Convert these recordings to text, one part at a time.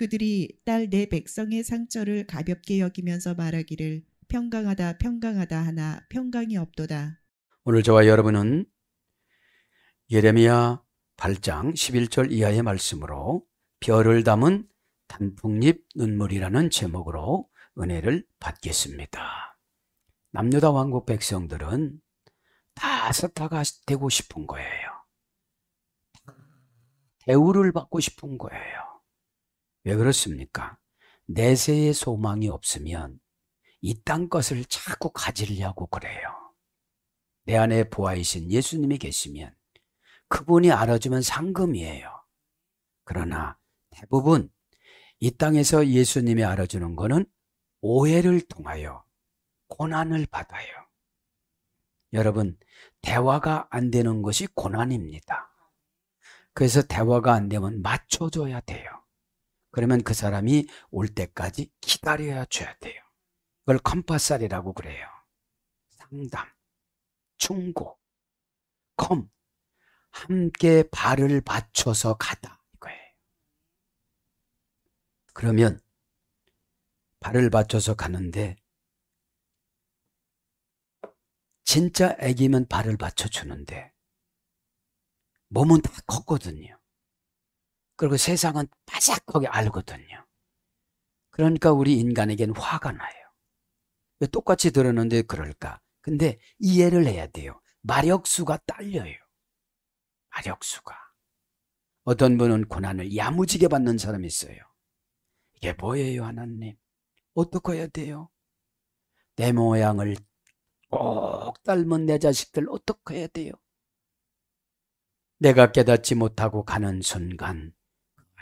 그들이 딸 내 백성의 상처를 가볍게 여기면서 말하기를 평강하다 평강하다 하나 평강이 없도다. 오늘 저와 여러분은 예레미야 8장 11절 이하의 말씀으로 별을 담은 단풍잎 눈물이라는 제목으로 은혜를 받겠습니다. 남유다 왕국 백성들은 다 스타가 되고 싶은 거예요. 대우를 받고 싶은 거예요. 왜 그렇습니까? 내세의 소망이 없으면 이 땅 것을 자꾸 가지려고 그래요. 내 안에 보아이신 예수님이 계시면 그분이 알아주면 상금이에요. 그러나 대부분 이 땅에서 예수님이 알아주는 것은 오해를 통하여 고난을 받아요. 여러분, 대화가 안 되는 것이 고난입니다. 그래서 대화가 안 되면 맞춰줘야 돼요. 그러면 그 사람이 올 때까지 기다려야 줘야 돼요. 그걸 컴파살이라고 그래요. 상담, 충고, 컴, 함께 발을 받쳐서 가다 이거예요. 그러면 발을 받쳐서 가는데 진짜 애기면 발을 받쳐주는데 몸은 다 컸거든요. 그리고 세상은 바삭하게 알거든요. 그러니까 우리 인간에겐 화가 나요. 왜 똑같이 들었는데 그럴까? 근데 이해를 해야 돼요. 마력수가 딸려요. 마력수가. 어떤 분은 고난을 야무지게 받는 사람이 있어요. 이게 뭐예요, 하나님? 어떻게 해야 돼요? 내 모양을 꼭 닮은 내 자식들 어떻게 해야 돼요? 내가 깨닫지 못하고 가는 순간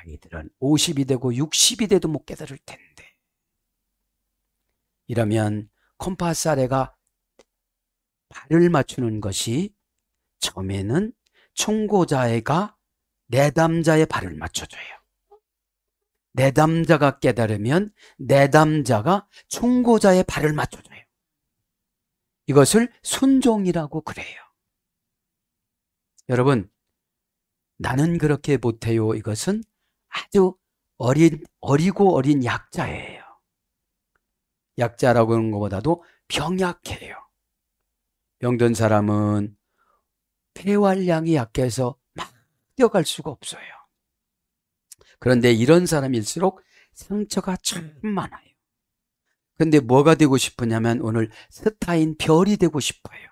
아이들은 50이 되고 60이 돼도 못 깨달을 텐데. 이러면 컴파스 아래가 발을 맞추는 것이 처음에는 청고자애가 내담자의 발을 맞춰줘요. 내담자가 깨달으면 내담자가 청고자의 발을 맞춰줘요. 이것을 순종이라고 그래요. 여러분, 나는 그렇게 못해요. 이것은 아주 어린, 어리고 어린 약자예요. 약자라고 하는 것보다도 병약해요. 병든 사람은 폐활량이 약해서 막 뛰어갈 수가 없어요. 그런데 이런 사람일수록 상처가 참 음. 많아요. 근데 뭐가 되고 싶으냐면 오늘 스타인 별이 되고 싶어요.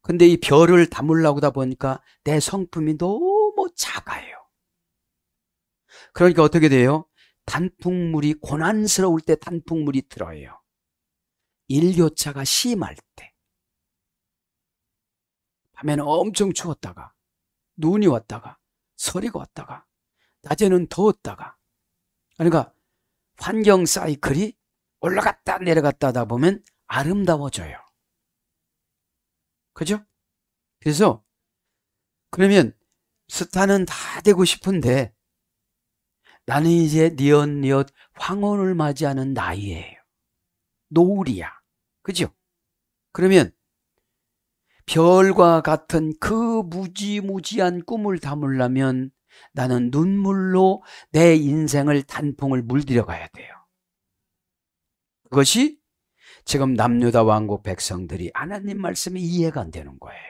근데 이 별을 담으려고 다 보니까 내 성품이 너무 작아요. 그러니까 어떻게 돼요? 단풍물이 고난스러울 때 단풍물이 들어요. 일교차가 심할 때. 밤에는 엄청 추웠다가 눈이 왔다가 서리가 왔다가 낮에는 더웠다가 그러니까 환경 사이클이 올라갔다 내려갔다 하다 보면 아름다워져요. 그죠? 그래서 그러면 스타는 다 되고 싶은데 나는 이제 니엇니엇 황혼을 맞이하는 나이예요. 노을이야. 그죠? 그러면 별과 같은 그 무지무지한 꿈을 담으려면 나는 눈물로 내 인생을 단풍을 물들여 가야 돼요. 그것이 지금 남유다 왕국 백성들이 하나님 말씀이 이해가 안 되는 거예요.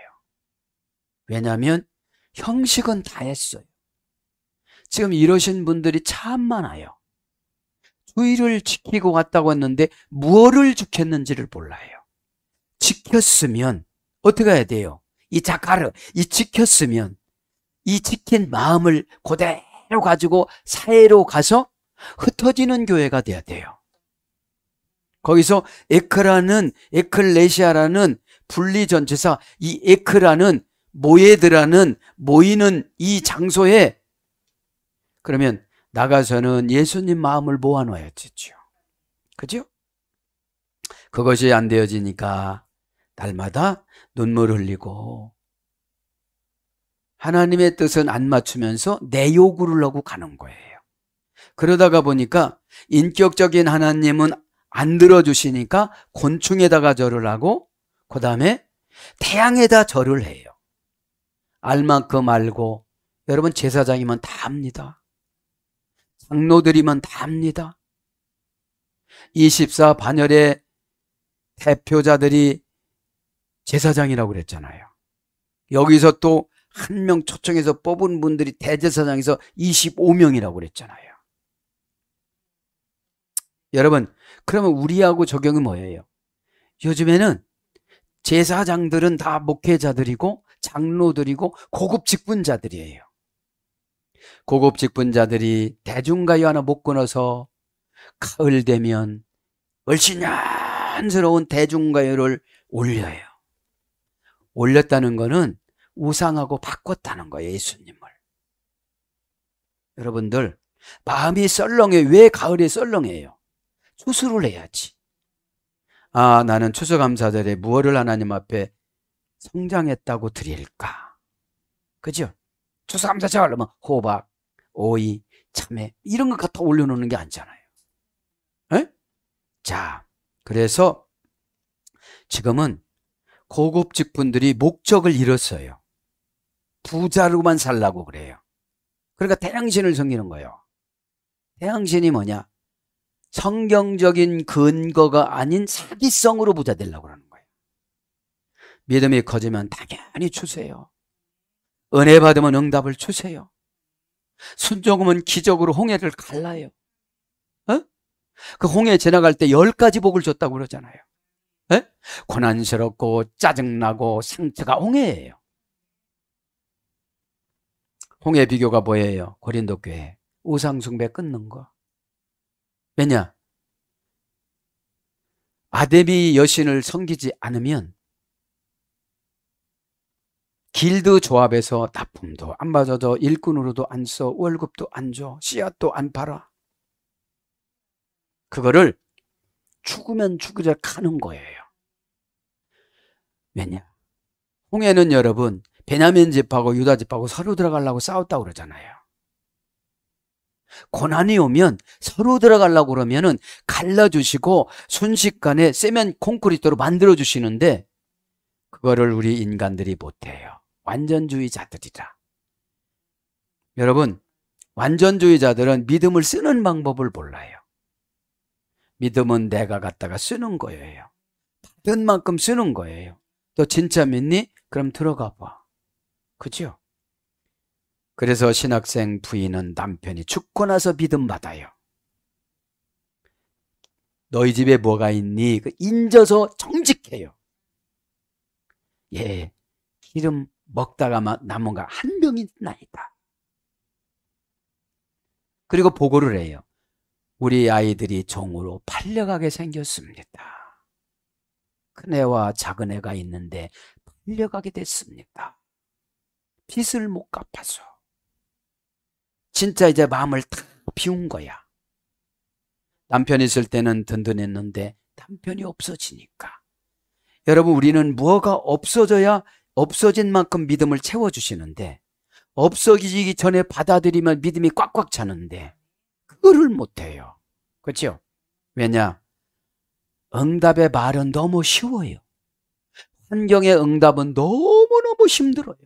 왜냐하면 형식은 다 했어요. 지금 이러신 분들이 참 많아요. 주의를 지키고 갔다고 했는데 무엇을 지켰는지를 몰라요. 지켰으면 어떻게 해야 돼요? 이 자카르, 이 지켰으면 이 지킨 마음을 그대로 가지고 사회로 가서 흩어지는 교회가 돼야 돼요. 거기서 에크라는 에클레시아라는 분리 전체사 이 에크라는 모예드라는 모이는 이 장소에 그러면 나가서는 예수님 마음을 모아놓아야지죠 그죠? 그것이 안 되어지니까 날마다 눈물 흘리고 하나님의 뜻은 안 맞추면서 내 요구를 하고 가는 거예요. 그러다가 보니까 인격적인 하나님은 안 들어주시니까 곤충에다가 절을 하고 그 다음에 태양에다 절을 해요. 알만큼 알고 여러분 제사장이면 다 합니다. 장로들이면 다 합니다. 24 반열의 대표자들이 제사장이라고 그랬잖아요. 여기서 또 한 명 초청해서 뽑은 분들이 대제사장에서 25명이라고 그랬잖아요. 여러분, 그러면 우리하고 적용이 뭐예요? 요즘에는 제사장들은 다 목회자들이고 장로들이고 고급 직분자들이에요. 고급직 분자들이 대중가요 하나 못 끊어서 가을 되면 얼씬년스러운 대중가요를 올려요. 올렸다는 거는 우상하고 바꿨다는 거예요, 예수님을. 여러분들, 마음이 썰렁해. 왜가을이 썰렁해요? 추수를 해야지. 아, 나는 추수감사절에 무엇을 하나님 앞에 성장했다고 드릴까? 그죠? 초삼자절 그러면 뭐 호박, 오이, 참외 이런 것 갖다 올려놓는 게 아니잖아요. 에? 자, 그래서 지금은 고급직 분들이 목적을 잃었어요. 부자로만 살라고 그래요. 그러니까 태양신을 섬기는 거예요. 태양신이 뭐냐? 성경적인 근거가 아닌 사기성으로 부자 되려고 그러는 거예요. 믿음이 커지면 당연히 추세요. 은혜 받으면 응답을 주세요. 순종하면 기적으로 홍해를 갈라요. 어? 그 홍해 지나갈 때 열 가지 복을 줬다고 그러잖아요. 에? 어? 고난스럽고 짜증나고 상처가 홍해예요. 홍해 비교가 뭐예요? 고린도 교회. 우상숭배 끊는 거. 왜냐? 아데미 여신을 섬기지 않으면 길드 조합에서 납품도 안맞아도 일꾼으로도 안 써, 월급도 안 줘, 씨앗도 안 팔아. 그거를 죽으면 죽으자 가는 거예요. 왜냐? 홍해는 여러분 베냐민 집하고 유다 집하고 서로 들어가려고 싸웠다고 그러잖아요. 고난이 오면 서로 들어가려고 그러면은 갈라주시고 순식간에 세면 콘크리트로 만들어 주시는데 그거를 우리 인간들이 못해요. 완전주의자들이라. 여러분, 완전주의자들은 믿음을 쓰는 방법을 몰라요. 믿음은 내가 갖다가 쓰는 거예요. 받은 만큼 쓰는 거예요. 또 진짜 믿니? 그럼 들어가 봐. 그죠? 그래서 신학생 부인은 남편이 죽고 나서 믿음 받아요. 너희 집에 뭐가 있니? 그 인져서 정직해요. 예, 기름 먹다가 남은 가한 병이 나이다. 그리고 보고를 해요. 우리 아이들이 종으로 팔려가게 생겼습니다. 큰애와 작은애가 있는데 팔려가게 됐습니다. 빚을 못 갚아서. 진짜 이제 마음을 탁 비운 거야. 남편 있을 때는 든든했는데 남편이 없어지니까. 여러분, 우리는 무엇가 없어져야 없어진 만큼 믿음을 채워주시는데 없어지기 전에 받아들이면 믿음이 꽉꽉 차는데 그거를 못해요. 그렇죠? 왜냐? 응답의 말은 너무 쉬워요. 환경의 응답은 너무너무 힘들어요.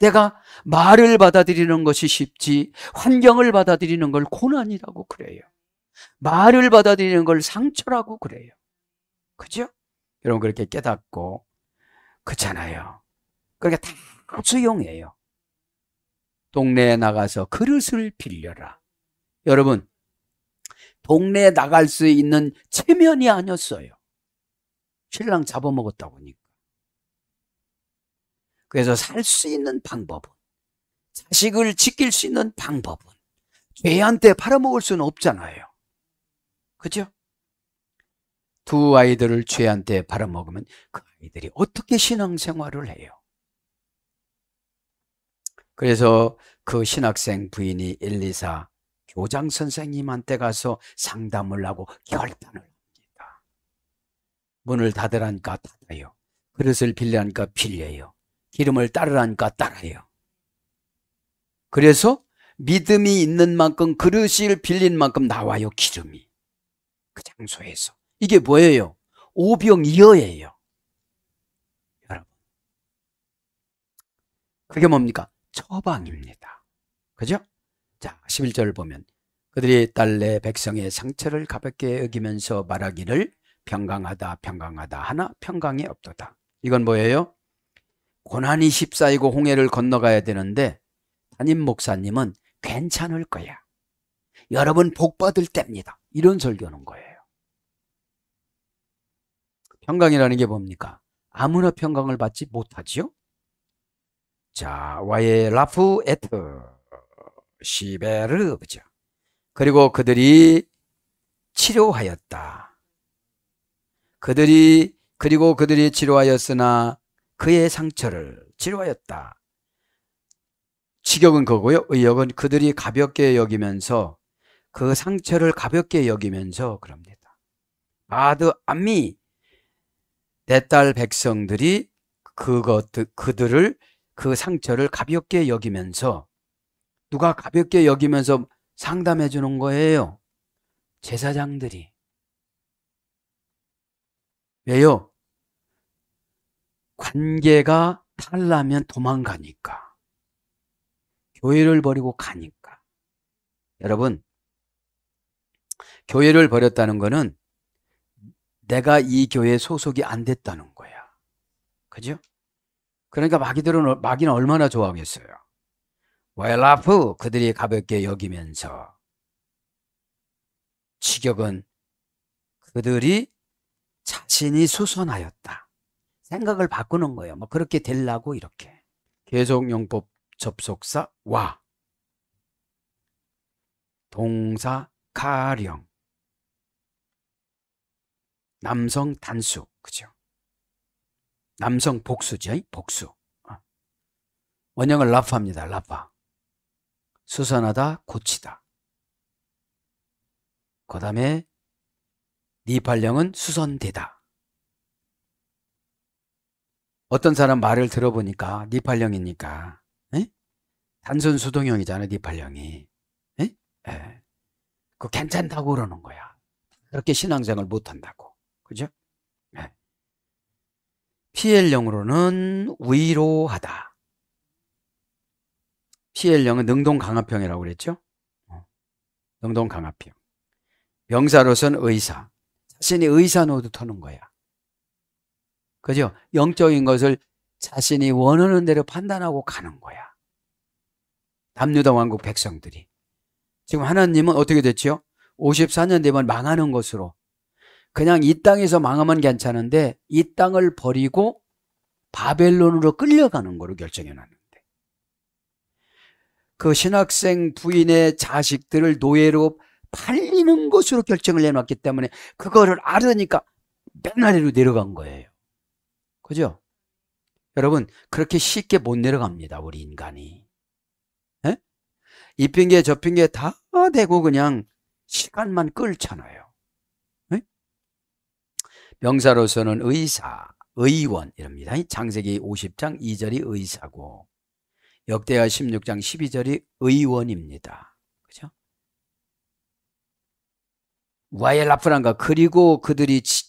내가 말을 받아들이는 것이 쉽지 환경을 받아들이는 걸 고난이라고 그래요. 말을 받아들이는 걸 상처라고 그래요. 그죠? 여러분 그렇게 깨닫고 그렇잖아요. 그러니까 다 수용해요. 동네에 나가서 그릇을 빌려라. 여러분, 동네에 나갈 수 있는 체면이 아니었어요. 신랑 잡아먹었다 보니까. 그래서 살 수 있는 방법은, 자식을 지킬 수 있는 방법은, 죄한테 팔아먹을 수는 없잖아요. 그죠? 두 아이들을 죄한테 팔아먹으면 그 아이들이 어떻게 신앙생활을 해요? 그래서 그 신학생 부인이 엘리사 교장 선생님한테 가서 상담을 하고 결단을 합니다. 문을 닫으라니까 닫아요. 그릇을 빌려니까 빌려요. 기름을 따르라니까 따라요. 그래서 믿음이 있는 만큼 그릇을 빌린 만큼 나와요, 기름이. 그 장소에서. 이게 뭐예요? 오병이어예요. 여러분. 그게 뭡니까? 처방입니다. 그죠? 자, 11절을 보면 그들이 딸내 백성의 상처를 가볍게 여기면서 말하기를 평강하다 평강하다 하나 평강이 없도다. 이건 뭐예요? 고난이 십사이고 홍해를 건너가야 되는데 담임 목사님은 괜찮을 거야. 여러분 복 받을 때입니다. 이런 설교는 거예요. 평강이라는 게 뭡니까? 아무나 평강을 받지 못하지요? 자, 와의 라프 에트 시베르 그죠? 그리고 그들이 치료하였다. 그들이 그리고 그들이 치료하였으나 그의 상처를 치료하였다. 치격은 그거고요. 의역은 그들이 가볍게 여기면서 그 상처를 가볍게 여기면서 그럽니다. 바드 암미 대딸 백성들이 그것 그들을 그 상처를 가볍게 여기면서 누가 가볍게 여기면서 상담해 주는 거예요. 제사장들이. 왜요? 관계가 탈라면 도망가니까. 교회를 버리고 가니까. 여러분, 교회를 버렸다는 거는 내가 이 교회에 소속이 안 됐다는 거야. 그죠? 그러니까 마귀들은, 마귀는 얼마나 좋아하겠어요. 웰라프 그들이 가볍게 여기면서 직역은 그들이 자신이 수선하였다. 생각을 바꾸는 거예요. 뭐 그렇게 될라고 이렇게. 계속용법 접속사 와 동사 가령 남성 단수. 그죠? 남성 복수죠. 복수. 어. 원형을 라파입니다. 라파. 수선하다, 고치다. 그 다음에 니팔령은 수선되다. 어떤 사람 말을 들어보니까 니팔령이니까 에? 단순 수동형이잖아요. 니팔령이. 에? 에. 그 괜찮다고 그러는 거야. 그렇게 신앙생활 못한다고. 그죠? 네. PL형으로는 위로하다. PL형은 능동강합형이라고 그랬죠? 어. 능동강합형. 명사로서는 의사. 자신이 의사 노드 터는 거야. 그죠? 영적인 것을 자신이 원하는 대로 판단하고 가는 거야. 남유다 왕국 백성들이. 지금 하나님은 어떻게 됐죠? 54년 되면 망하는 것으로 그냥 이 땅에서 망하면 괜찮은데 이 땅을 버리고 바벨론으로 끌려가는 거로 결정해 놨는데 그 신학생 부인의 자식들을 노예로 팔리는 것으로 결정을 내놨기 때문에 그거를 알으니까 맨아래로 내려간 거예요. 그죠? 여러분 그렇게 쉽게 못 내려갑니다. 우리 인간이. 에? 예? 이 핑계 저 핑계 다되고 그냥 시간만 끌잖아요. 명사로서는 의사, 의원 이럽니다. 창세기 50장 2절이 의사고 역대하 16장 12절이 의원입니다. 그죠? 와이라프란가 그리고 그들이 치,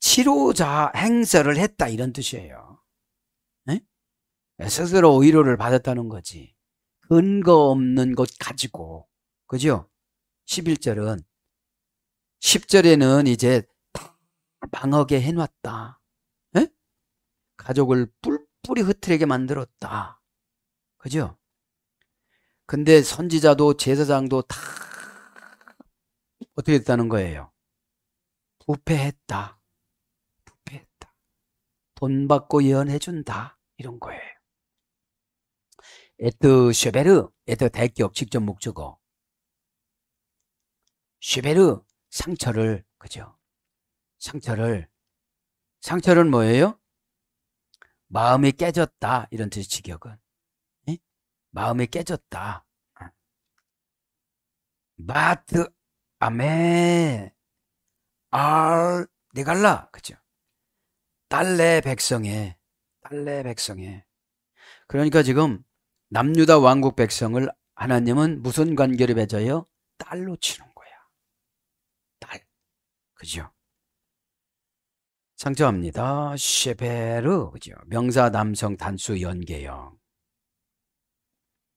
치료자 행세를 했다 이런 뜻이에요. 네? 스스로 의료를 받았다는 거지. 근거 없는 것 가지고. 그죠? 11절은 10절에는 이제 방어게 해놨다. 에? 가족을 뿔뿔이 흐트리게 만들었다. 그죠? 근데 선지자도 제사장도 다 어떻게 됐다는 거예요? 부패했다. 부패했다. 돈 받고 예언해준다. 이런 거예요. 에트 쉐베르, 에트 대기업 직접 목적어. 쉐베르, 상처를, 그죠? 상처를 상처는 뭐예요? 마음이 깨졌다 이런 뜻이 직역은 에? 마음이 깨졌다 아. 마트 아메알 네갈라 그죠? 딸래 백성의 딸래 백성의 그러니까 지금 남유다 왕국 백성을 하나님은 무슨 관계를 맺어요? 딸로 치는 거야 딸 그죠? 상처합니다. 쉐베르 그죠? 명사 남성 단수 연계형.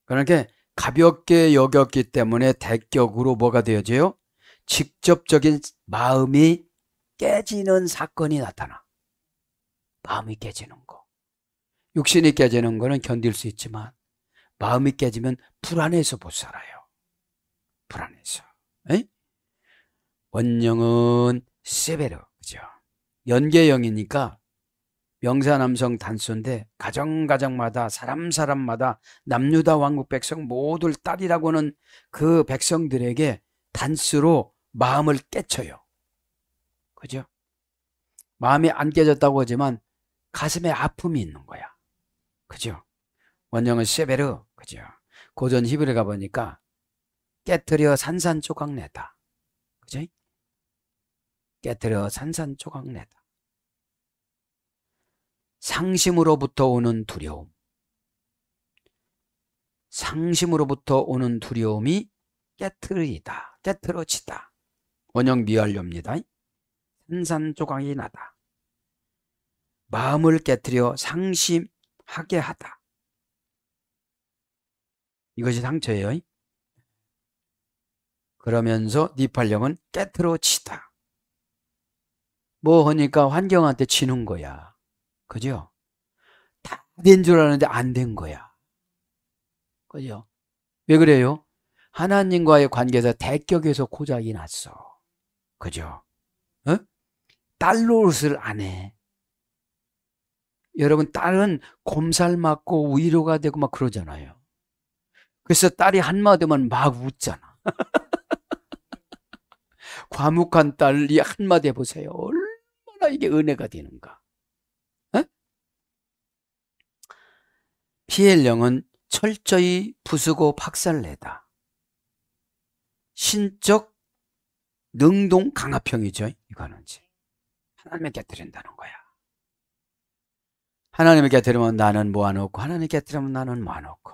그러니까 가볍게 여겼기 때문에 대격으로 뭐가 되어져요? 직접적인 마음이 깨지는 사건이 나타나. 마음이 깨지는 거. 육신이 깨지는 거는 견딜 수 있지만 마음이 깨지면 불안해서 못 살아요. 불안해서. 에 원령은 세베르. 연계형이니까 명사 남성 단수인데 가정 가정마다 사람 사람마다 남유다 왕국 백성 모두를 딸이라고는 그 백성들에게 단수로 마음을 깨쳐요. 그죠? 마음이 안 깨졌다고 하지만 가슴에 아픔이 있는 거야. 그죠? 원형은 세베르. 그죠? 고전 히브리 가보니까 깨뜨려 산산조각 내다. 그죠? 깨뜨려 산산조각내다. 상심으로부터 오는 두려움. 상심으로부터 오는 두려움이 깨트리다, 깨트러지다. 원형 미완료입니다. 산산조각이 나다. 마음을 깨트려 상심하게 하다. 이것이 상처예요. 그러면서 니팔령은 네 깨트러지다. 뭐 하니까 환경한테 지는 거야. 그죠? 다 된줄 아는데 안 된 거야. 그죠? 왜 그래요? 하나님과의 관계에서 대격에서 고작이 났어. 그죠? 어? 딸 노릇을 안 해. 여러분, 딸은 곰살 맞고 위로가 되고 막 그러잖아요. 그래서 딸이 한마디만 막 웃잖아. 과묵한 딸이 한마디 해보세요. 이게 은혜가 되는가? 어? 피엘령은 철저히 부수고 박살내다. 신적 능동 강압형이죠. 이거는 하나님을 깨뜨린다는 거야. 하나님을 깨뜨리면 나는 모아놓고 하나님 깨뜨리면 나는 모아놓고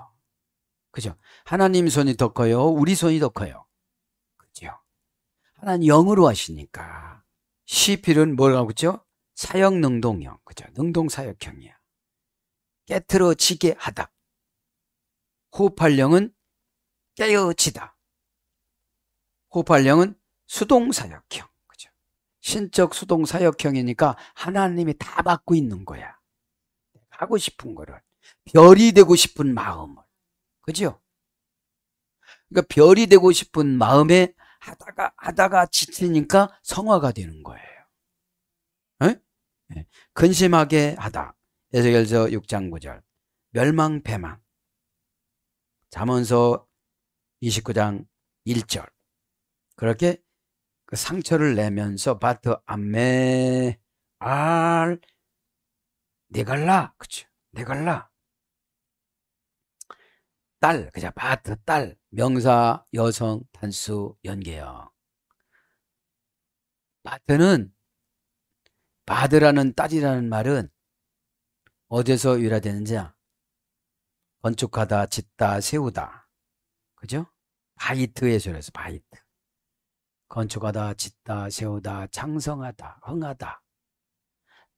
그죠? 하나님 손이 더 커요. 우리 손이 더 커요. 그죠? 하나님 영으로 하시니까 시필은 뭐라고 그죠? 사역 능동형. 그죠? 능동 사역형이야. 깨트러지게 하다. 호흡령은 깨어지다. 호흡령은 수동사역형. 그죠? 신적 수동사역형이니까 하나님이 다 받고 있는 거야. 하고 싶은 거를. 별이 되고 싶은 마음을. 그죠? 그러니까 별이 되고 싶은 마음에 하다가 하다가 지치니까 성화가 되는 거예요. 네? 근심하게 하다. 예수결서 6장 9절. 멸망 패망. 잠언서 29장 1절. 그렇게 그 상처를 내면서 바트 안메 알 네갈라 그죠 네갈라 딸, 그냥 바트, 딸, 명사, 여성, 단수, 연계형. 바트는, 바드라는 딸이라는 말은 어디서 유래되는지 건축하다, 짓다, 세우다. 그죠? 바이트에서 에서 바이트. 건축하다, 짓다, 세우다, 창성하다, 흥하다.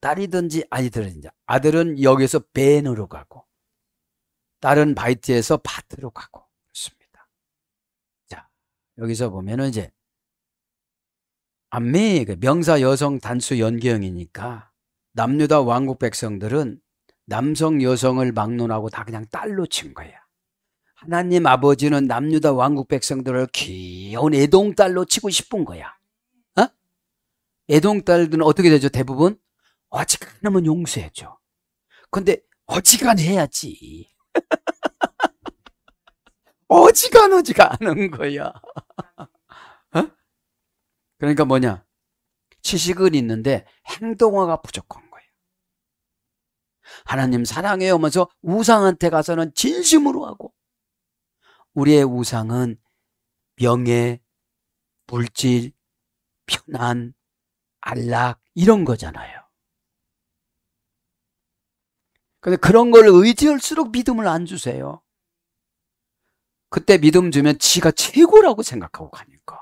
딸이든지 아니든지 아들은 여기서 벤으로 가고 다른 바이트에서 바트로 가고 있습니다 자, 여기서 보면은 이제 암미 그 명사 여성 단수 연계형이니까 남유다 왕국 백성들은 남성 여성을 막론하고 다 그냥 딸로 친 거야. 하나님 아버지는 남유다 왕국 백성들을 귀여운 애동딸로 치고 싶은 거야. 어? 애동딸들은 어떻게 되죠? 대부분 어지간하면 용서해줘. 근데 어지간해야지. 어지간하지가 않은 거야. 어? 어? 그러니까 뭐냐? 지식은 있는데 행동화가 부족한 거예요. 하나님 사랑해요 하면서 우상한테 가서는 진심으로 하고 우리의 우상은 명예, 물질, 편안, 안락 이런 거잖아요. 근데 그런 걸 의지할수록 믿음을 안 주세요. 그때 믿음 주면 지가 최고라고 생각하고 가니까.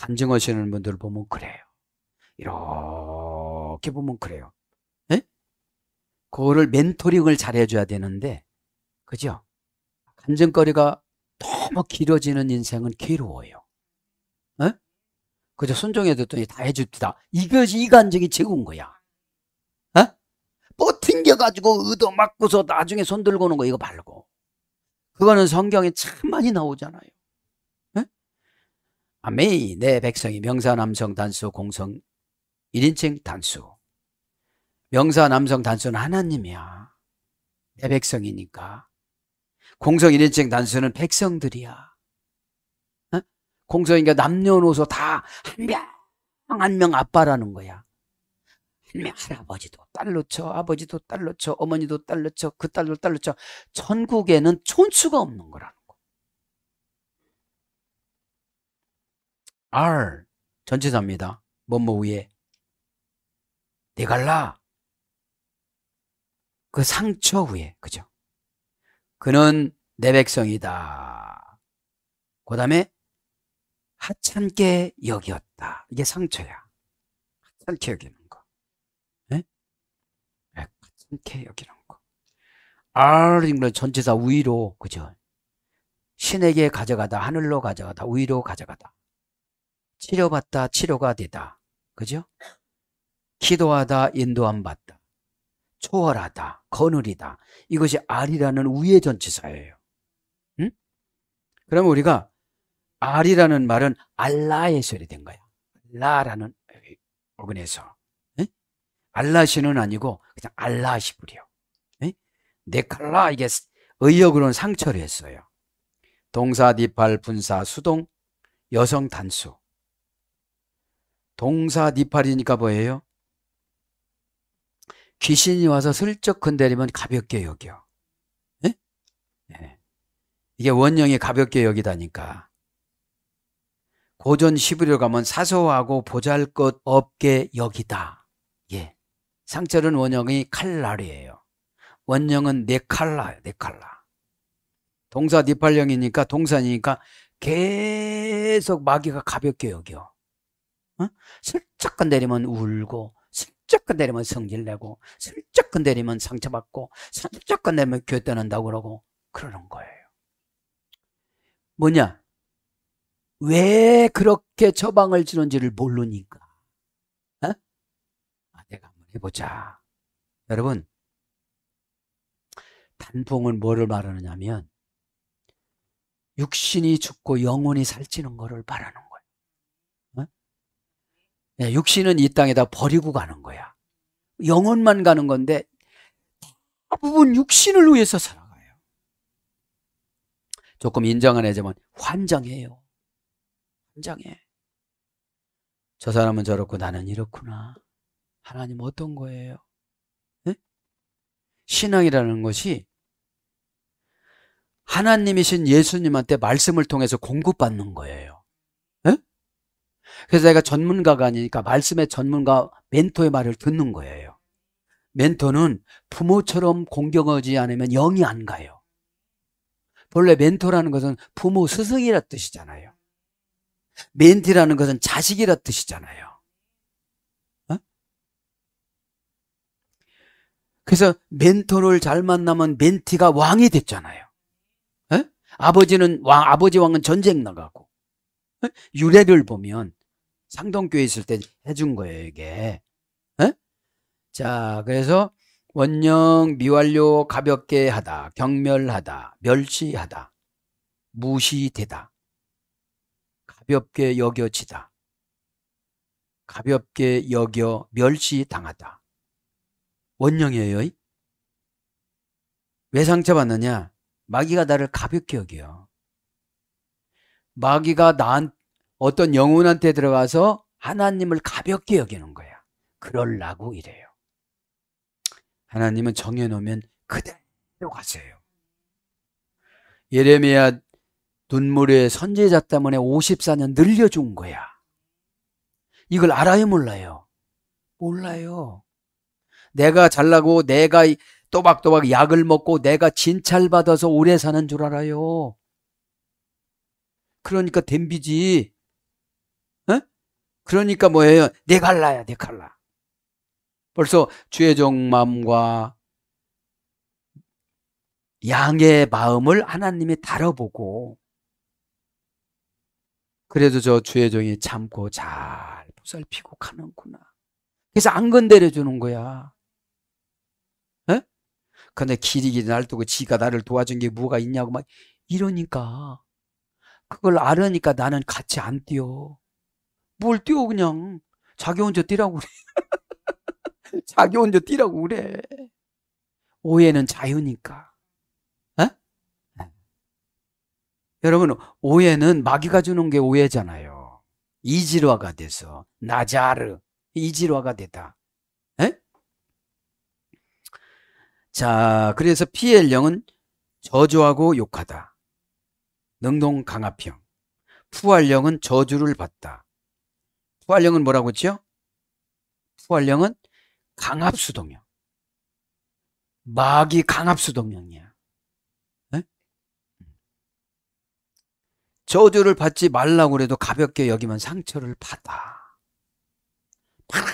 간증하시는 분들 보면 그래요. 이렇게 보면 그래요. 에? 예? 그거를 멘토링을 잘해줘야 되는데, 그죠? 간증거리가 너무 길어지는 인생은 괴로워요. 에? 예? 그저 순종해줬더니 다 해줍니다. 이것이 이 간증이 최고인 거야. 튕겨가지고 의도 맞고서 나중에 손 들고 오는 거 이거 말고. 그거는 성경에 참 많이 나오잖아요. 네? 아멘. 내 백성이 명사, 남성, 단수, 공성, 1인칭 단수. 명사, 남성, 단수는 하나님이야. 내 백성이니까. 공성, 1인칭 단수는 백성들이야. 네? 예? 공성이니까 남녀노소 다 한 명, 한 명 아빠라는 거야. 분명 할아버지도 딸로 쳐, 아버지도 딸로 쳐, 어머니도 딸로 쳐, 그 딸도 딸로 쳐. 천국에는 촌수가 없는 거라는 거. R 전체사입니다. 뭐뭐 위에 네 갈라 그 상처 후에 그죠? 그는 내 백성이다. 그 다음에 하찮게 여기었다. 이게 상처야. 하찮게 여기는. 않게 여기는 거. all e 전체사 위로 그죠? 신에게 가져가다 하늘로 가져가다 위로 가져가다 치료받다 치료가 되다 그죠? 기도하다 인도함 받다 초월하다 거느리다 이것이 알이라는 위의 전치사예요. 응? 그러면 우리가 알이라는 말은 알라에서 이된 거야. 라라는 어근에서 알라시는 아니고 그냥 알라시불이요. 예? 네칼라 이게 의역으로는 상처를 했어요. 동사 디팔 분사 수동 여성 단수. 동사 디팔이니까 뭐예요? 귀신이 와서 슬쩍 건드리면 가볍게 여겨. 네? 네. 이게 원형이 가볍게 여기다니까. 고전 시부려 가면 사소하고 보잘 것 없게 여기다. 예. 상철은 원형이 칼날이에요. 원형은 네 칼라예요. 네 칼라. 동사 니팔령이니까 동사니까 계속 마귀가 가볍게 여겨. 어? 슬쩍 건드리면 울고 슬쩍 건드리면 성질내고 슬쩍 건드리면 상처받고 슬쩍 건드리면 교회 떠난다고 그러고 그러는 거예요. 뭐냐? 왜 그렇게 처방을 주는지를 모르니까. 해보자. 여러분, 단풍은 뭐를 말하느냐면, 육신이 죽고 영혼이 살찌는 것을 바라는 거예요. 육신은 이 땅에다 버리고 가는 거야. 영혼만 가는 건데 대부분 육신을 위해서 살아가요. 조금 인정은 하지만 환장해요. 환장해. 저 사람은 저렇고 나는 이렇구나. 하나님 어떤 거예요? 네? 신앙이라는 것이 하나님이신 예수님한테 말씀을 통해서 공급받는 거예요. 그래서 내가 전문가가 아니니까 말씀의 전문가 멘토의 말을 듣는 거예요. 멘토는 부모처럼 공경하지 않으면 영이 안 가요. 본래 멘토라는 것은 부모 스승이라 뜻이잖아요. 멘티라는 것은 자식이라 뜻이잖아요. 그래서 멘토를 잘 만나면 멘티가 왕이 됐잖아요. 에? 예? 아버지는 왕, 아버지 왕은 전쟁 나가고 에? 예? 유래를 보면 상동교에 있을 때 해준 거예요 이게. 에? 예? 자 그래서 원령 미완료 가볍게 하다 경멸하다 멸시하다 무시되다 가볍게 여겨지다 가볍게 여겨 멸시당하다 원령이에요. 왜 상처받느냐? 마귀가 나를 가볍게 여겨요 마귀가 난 어떤 영혼한테 들어가서 하나님을 가볍게 여기는 거야. 그럴라고 이래요. 하나님은 정해놓으면 그대로 가세요. 예레미야 눈물의 선제 잡때문에 54년 늘려준 거야. 이걸 알아요, 몰라요? 몰라요. 내가 잘나고 내가 또박또박 약을 먹고 내가 진찰받아서 오래 사는 줄 알아요. 그러니까 댐비지. 에? 그러니까 뭐예요? 내 갈라야 내 갈라. 벌써 죄종 마음과 양의 마음을 하나님이 다뤄보고 그래도 저주 죄종이 참고 잘 보살피고 가는구나. 그래서 안 건드려 주는 거야. 근데 길이기날 두고 지가 나를 도와준 게 뭐가 있냐고 막 이러니까 그걸 알으니까 나는 같이 안 뛰어. 뭘 뛰어 그냥 자기 혼자 뛰라고 그래. 자기 혼자 뛰라고 그래. 오해는 자유니까. 에? 여러분 오해는 마귀가 주는 게 오해잖아요. 이질화가 돼서 나자르 이질화가 되다. 자, 그래서 PL형은 저주하고 욕하다. 능동 강압형. 푸활형은 저주를 받다. 푸활형은 뭐라고 했죠? 푸활형은 강압수동형. 막이 강압수동형이야. 저주를 받지 말라고 그도 가볍게 여기면 상처를 받아. 팍,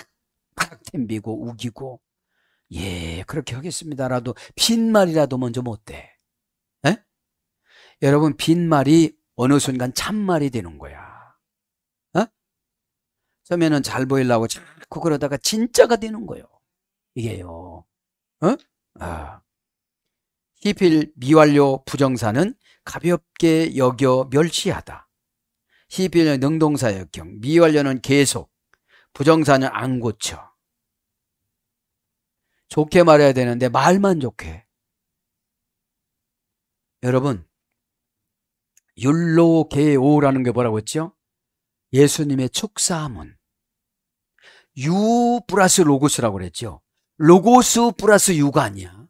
팍 덤비고 우기고 예, 그렇게 하겠습니다라도 빈말이라도 먼저 못돼 뭐 예? 여러분 빈말이 어느 순간 참말이 되는 거야. 어? 처음에는 잘 보이려고 자꾸 그러다가 진짜가 되는 거예요. 이게요. 어? 아. 히필 미완료 부정사는 가볍게 여겨 멸시하다. 히필 능동사역형, 미완료는 계속, 부정사는 안 고쳐. 좋게 말해야 되는데 말만 좋게. 여러분, 율로계오라는게 뭐라고 했죠? 예수님의 축사문. 유 플러스 로고스라고 그랬죠. 로고스 플러스 유가 아니야.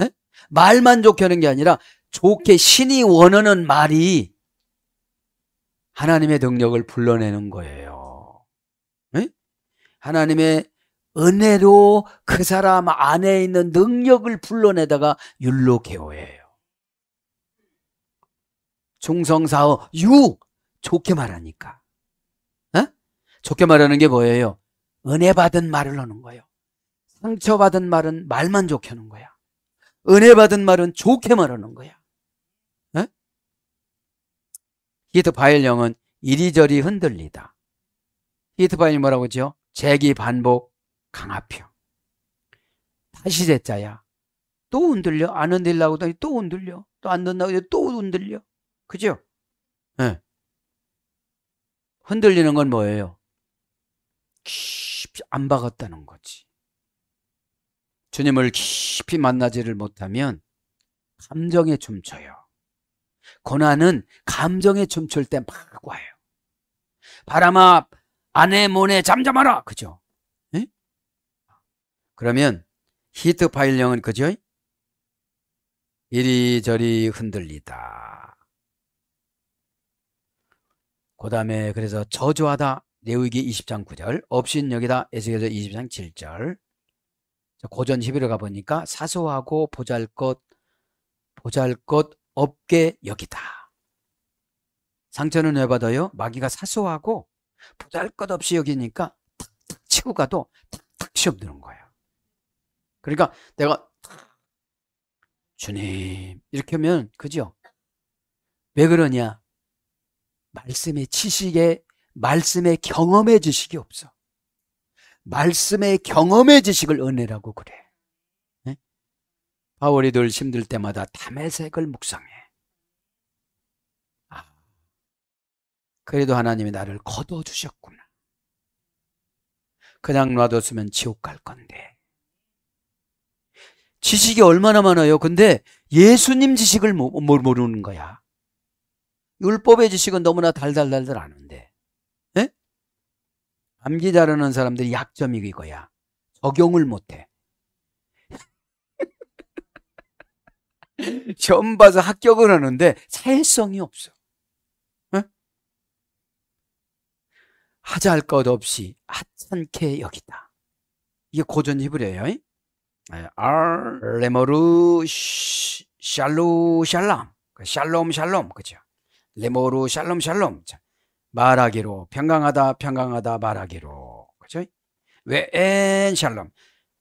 에? 말만 좋게 하는 게 아니라 좋게 신이 원하는 말이 하나님의 능력을 불러내는 거예요. 에? 하나님의 은혜로 그 사람 안에 있는 능력을 불러내다가 율로 개호해요. 중성사어 유 좋게 말하니까. 에? 어? 좋게 말하는 게 뭐예요? 은혜 받은 말을 하는 거예요. 상처 받은 말은 말만 좋게 하는 거야. 은혜 받은 말은 좋게 말하는 거야. 어? 히트 바일 영은 이리저리 흔들리다. 히트 바일 뭐라고 그죠? 재기 반복 강화평. 다시 제자야. 또 흔들려. 안 흔들려고 하더니 또 흔들려. 또 안 된다고 또 흔들려. 그죠? 네. 흔들리는 건 뭐예요? 깊이 안 박았다는 거지. 주님을 깊이 만나지를 못하면 감정에 춤춰요. 고난은 감정에 춤출 때 막 와요. 바람아, 아내 몸에 잠잠하라! 그죠? 그러면 히트 파일명은 그죠? 이리저리 흔들리다. 그 다음에 그래서 저주하다. 레위기 20장 9절. 없인 여기다 에스겔서 20장 7절. 고전 11을 가보니까 사소하고 보잘것 보잘것 없게 여기다. 상처는 왜 받아요? 마귀가 사소하고 보잘것 없이 여기니까 탁탁 치고 가도 탁탁 시험 드는 거예요. 그러니까 내가 주님 이렇게 하면 그죠? 왜 그러냐? 말씀의 지식에 말씀의 경험의 지식이 없어. 말씀의 경험의 지식을 은혜라고 그래. 네? 바울이 늘 힘들 때마다 담의색을 묵상해. 아, 그래도 하나님이 나를 거둬주셨구나. 그냥 놔뒀으면 지옥 갈 건데. 지식이 얼마나 많아요. 근데 예수님 지식을 모르는 거야. 율법의 지식은 너무나 달달달달 아는데. 예? 암기 잘하는 사람들이 약점이 이거야. 적용을 못해. 시 봐서 합격을 하는데 사회성이 없어. 예? 하자 할 것 없이 하찮게 여기다. 이게 고전 히브리예요. 예, 알 레모르 샬루 샬람 그 샬롬 샬롬 그죠 레모르 샬롬 샬롬 말하기로 평강하다 평강하다 말하기로 그죠 왜엔 샬롬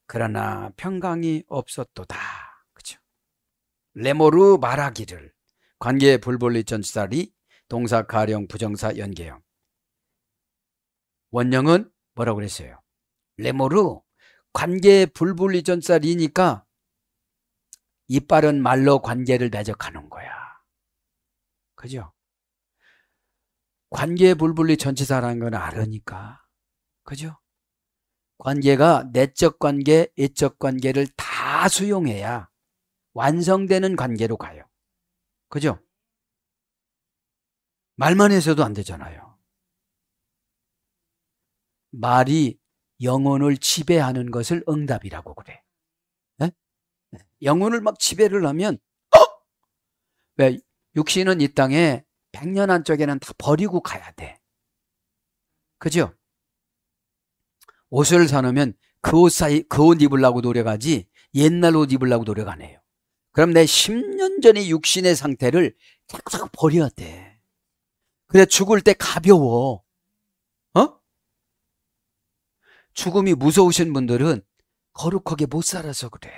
그러나 평강이 없었도다 그죠 레모르 말하기를 관계 불볼리 전치사리 동사 가령 부정사 연계형 원형은 뭐라고 그랬어요 레모르 관계 불불 리전살이니까 이빨은 말로 관계를 맺적하는 거야. 그죠? 관계 불불리 전치사라는 건 알으니까. 그죠? 관계가 내적 관계, 외적 관계를 다 수용해야 완성되는 관계로 가요. 그죠? 말만 해서도 안 되잖아요. 말이 영혼을 지배하는 것을 응답이라고 그래. 네? 영혼을 막 지배를 하면 어? 왜 육신은 이 땅에 1년 안쪽에는 다 버리고 가야 돼. 그죠? 옷을 사놓으면 그 옷 사이 그 옷 입으려고 노력하지 옛날 옷 입으려고 노력 안 해요. 그럼 내 10년 전의 육신의 상태를 착착 버려야 돼. 그래 죽을 때 가벼워. 죽음이 무서우신 분들은 거룩하게 못 살아서 그래.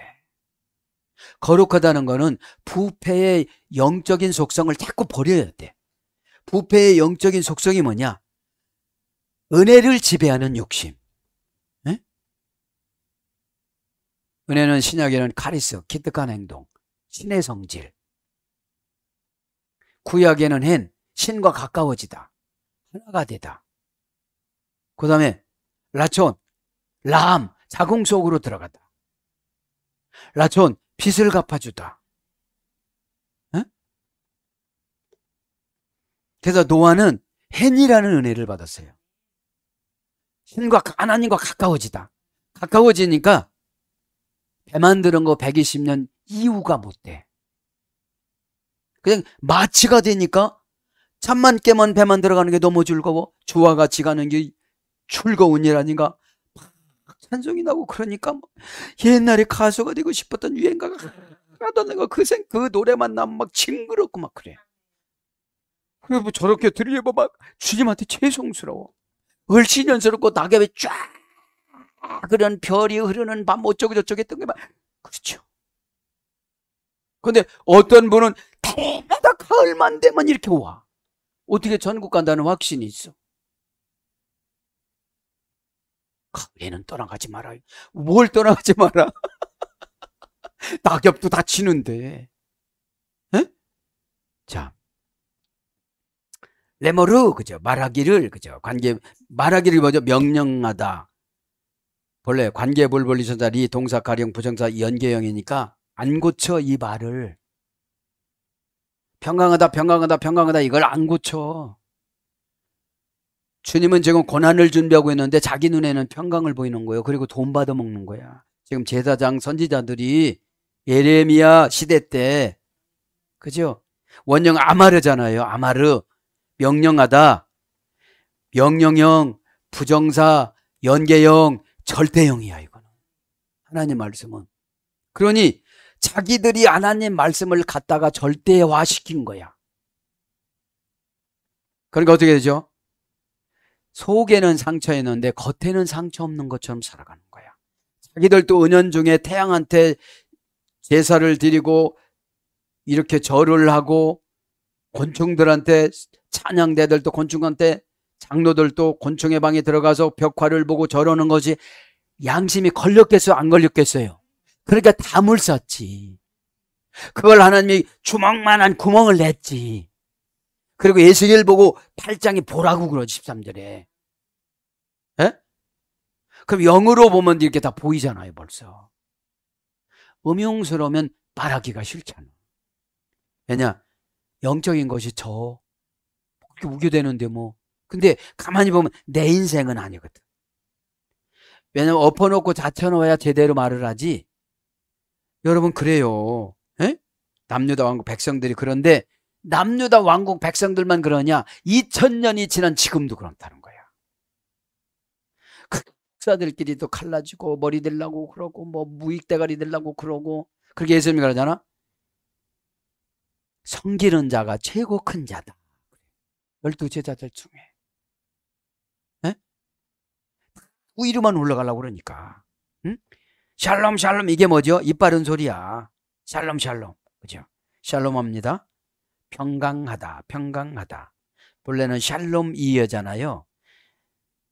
거룩하다는 거는 부패의 영적인 속성을 자꾸 버려야 돼. 부패의 영적인 속성이 뭐냐? 은혜를 지배하는 욕심. 에? 은혜는 신약에는 카리스, 기특한 행동, 신의 성질. 구약에는 헨, 신과 가까워지다. 하나가 되다. 그 다음에 라촌, 람, 자궁속으로 들어가다. 라촌 빚을 갚아주다. 에? 그래서 노아는 헨이라는 은혜를 받았어요. 신과 하나님과 가까워지다. 가까워지니까 배 만드는 거 120년 이후가 못 돼. 그냥 마취가 되니까 참만 깨만 배만 들어가는 게 너무 즐거워. 주와 같이 가는 게 즐거운 일 아닌가? 찬송이 나고 그러니까 뭐 옛날에 가수가 되고 싶었던 유행가가 하다는 거그생그 그 노래만 나면 막 징그럽고 막 그래. 그뭐 저렇게 들리면 막 주님한테 죄송스러워. 얼씬연스럽고 낙엽에 쫙 그런 별이 흐르는 밤 어쩌고 저쩌고 했던 게막 그렇죠. 근데 어떤 분은 대다 가을만 되면 이렇게 와. 어떻게 전국 간다는 확신이 있어. 얘는 떠나가지 마라. 뭘 떠나가지 마라. 낙엽도 다치는데. 에? 자. 레모르 그죠 말하기를 그죠 관계 말하기를 뭐죠 명령하다 본래 관계불벌리전자 리 동사 가령 부정사 연계형이니까 안 고쳐 이 말을 평강하다 평강하다 평강하다 이걸 안 고쳐 주님은 지금 고난을 준비하고 있는데 자기 눈에는 평강을 보이는 거예요. 그리고 돈 받아 먹는 거야. 지금 제사장 선지자들이 예레미야 시대 때 그죠? 원형 아마르잖아요. 아마르 명령하다. 명령형, 부정사, 연계형, 절대형이야 이거는. 하나님 말씀은. 그러니 자기들이 하나님 말씀을 갖다가 절대화시킨 거야. 그러니까 어떻게 되죠? 속에는 상처 있는데 겉에는 상처 없는 것처럼 살아가는 거야. 자기들도 은연중에 태양한테 제사를 드리고 이렇게 절을 하고 곤충들한테 찬양대들도 곤충한테 장로들도 곤충의 방에 들어가서 벽화를 보고 저러는 것이 양심이 걸렸겠어요? 안 걸렸겠어요? 그러니까 담을 썼지. 그걸 하나님이 주먹만한 구멍을 냈지. 그리고 예수를 보고 팔짱이 보라고 그러지 13절에 에? 예? 그럼 영으로 보면 이렇게 다 보이잖아요 벌써 음흉스러우면 말하기가 싫잖아 왜냐 영적인 것이 저 그렇게 우겨대는데 뭐 근데 가만히 보면 내 인생은 아니거든 왜냐면 엎어놓고 자쳐놓아야 제대로 말을 하지 여러분 그래요 에? 예? 남녀 다왕 백성들이 그런데 남유다 왕국 백성들만 그러냐? 2000년이 지난 지금도 그렇다는 거야. 그사들끼리도 갈라지고 머리 들라고 그러고 뭐 무익대가리 들라고 그러고 그렇게 예수님이 그러잖아. 성기는 자가 최고 큰 자다. 열두 제자들 중에. 에? 예? 위로만 올라가려고 그러니까. 응? 샬롬 샬롬 이게 뭐죠? 이빨은 소리야. 샬롬 샬롬. 그죠? 샬롬합니다. 평강하다, 평강하다. 본래는 샬롬이여잖아요.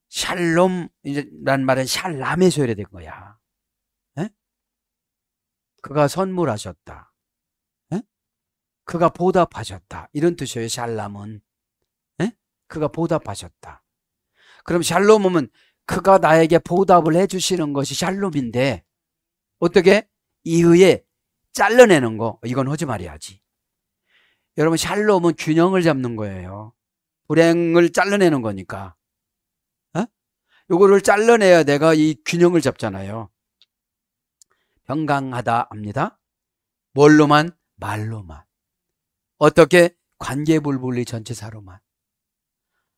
샬롬이란 말은 샬람의 소리된 거야. 에? 그가 선물하셨다. 에? 그가 보답하셨다. 이런 뜻이에요. 샬람은 에? 그가 보답하셨다. 그럼 샬롬은 그가 나에게 보답을 해주시는 것이 샬롬인데 어떻게 이후에 잘라내는 거 이건 하지 말아야지. 여러분 샬롬은 균형을 잡는 거예요. 불행을 잘라내는 거니까. 어? 요거를 잘라내야 내가 이 균형을 잡잖아요. 평강하다 합니다. 뭘로만? 말로만. 어떻게? 관계불분리 전체사로만.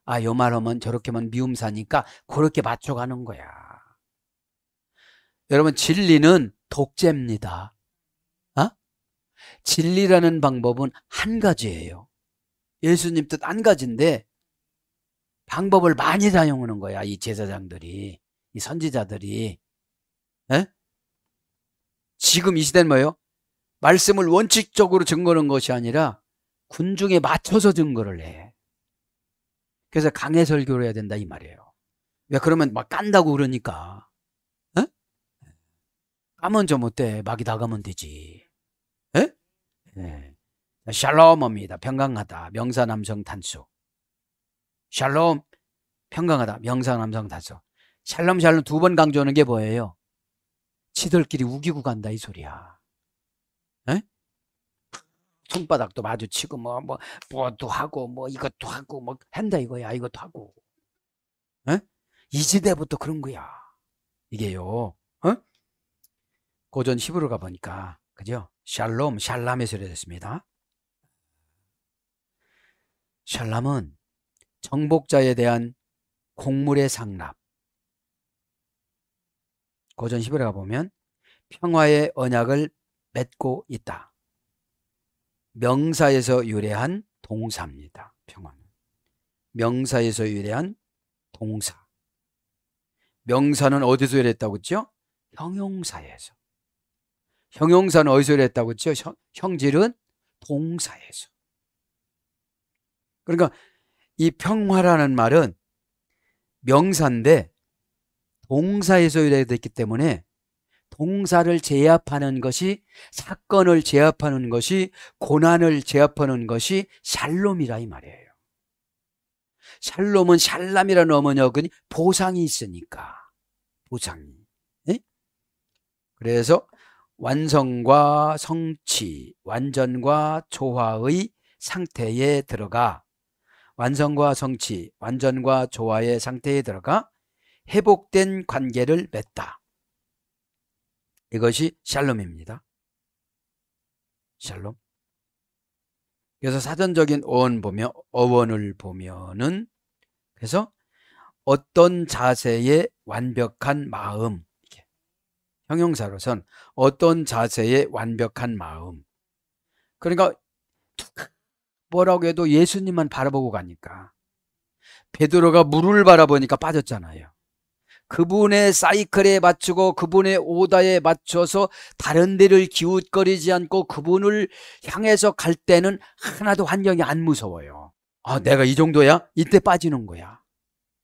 아, 요 말하면 저렇게만 미움사니까 그렇게 맞춰가는 거야. 여러분, 진리는 독재입니다. 진리라는 방법은 한 가지예요. 예수님 뜻 한 가지인데 방법을 많이 사용하는 거야. 이 제사장들이, 이 선지자들이. 에? 지금 이 시대는 뭐예요? 말씀을 원칙적으로 증거하는 것이 아니라 군중에 맞춰서 증거를 해. 그래서 강해 설교를 해야 된다 이 말이에요. 왜 그러면 막 깐다고 그러니까. 까면 좀 어때? 막이 다가면 되지. 네. 샬롬입니다. 평강하다. 명사 남성 단수. 샬롬 평강하다. 명사 남성 단수. 샬롬 샬롬 두 번 강조하는 게 뭐예요? 치들끼리 우기고 간다 이 소리야. 에? 손바닥도 마주치고 뭐뭐 뭐, 뭐도 하고 뭐 이것도 하고 뭐 한다 이거야 이것도 하고. 에? 이 시대부터 그런 거야. 이게요. 어? 고전 1 0으 가보니까 그죠? 샬롬, 샬람에서 이어졌습니다. 샬람은 정복자에 대한 공물의 상납. 고전 히브리 가보면 평화의 언약을 맺고 있다. 명사에서 유래한 동사입니다. 평화는. 명사에서 유래한 동사. 명사는 어디서 유래했다고 했죠? 형용사에서. 형용사는 어디서 했다고 했죠? 형, 형질은 동사에서. 그러니까 이 평화라는 말은 명사인데 동사에서 유래됐기 때문에 동사를 제압하는 것이 사건을 제압하는 것이 고난을 제압하는 것이 샬롬이라 이 말이에요. 샬롬은 샬람이라는 어머니어근 보상이 있으니까 보상이. 그래서 완성과 성취, 완전과 조화의 상태에 들어가 완성과 성취, 완전과 조화의 상태에 들어가 회복된 관계를 맺다. 이것이 샬롬입니다. 샬롬. 그래서 사전적인 어원 보면 어원을 보면은 그래서 어떤 자세의 완벽한 마음, 형용사로선 어떤 자세의 완벽한 마음. 그러니까 뭐라고 해도 예수님만 바라보고 가니까 베드로가 물을 바라보니까 빠졌잖아요. 그분의 사이클에 맞추고 그분의 오다에 맞춰서 다른 데를 기웃거리지 않고 그분을 향해서 갈 때는 하나도 환경이 안 무서워요. 아, 내가 이 정도야? 이때 빠지는 거야.